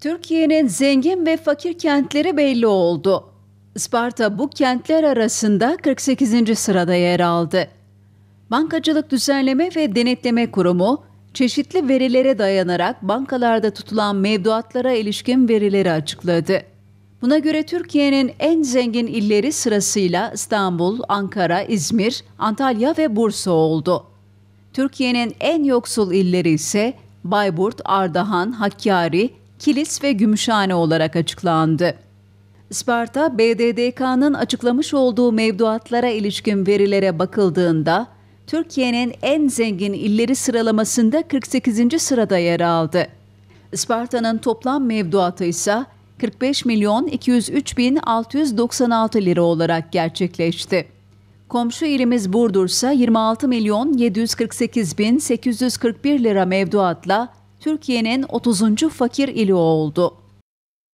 Türkiye'nin zengin ve fakir kentleri belli oldu. Sparta bu kentler arasında 48. sırada yer aldı. Bankacılık Düzenleme ve Denetleme Kurumu çeşitli verilere dayanarak bankalarda tutulan mevduatlara ilişkin verileri açıkladı. Buna göre Türkiye'nin en zengin illeri sırasıyla İstanbul, Ankara, İzmir, Antalya ve Bursa oldu. Türkiye'nin en yoksul illeri ise Bayburt, Ardahan, Hakkari, Kilis ve Gümüşhane olarak açıklandı. Sparta, BDDK'nın açıklamış olduğu mevduatlara ilişkin verilere bakıldığında Türkiye'nin en zengin illeri sıralamasında 48. sırada yer aldı. Sparta'nın toplam mevduatı ise 45 milyon 203 bin 696 lira olarak gerçekleşti. Komşu ilimiz Burdur ise 26 milyon 748 bin 841 lira mevduatla Türkiye'nin 30. fakir ili oldu.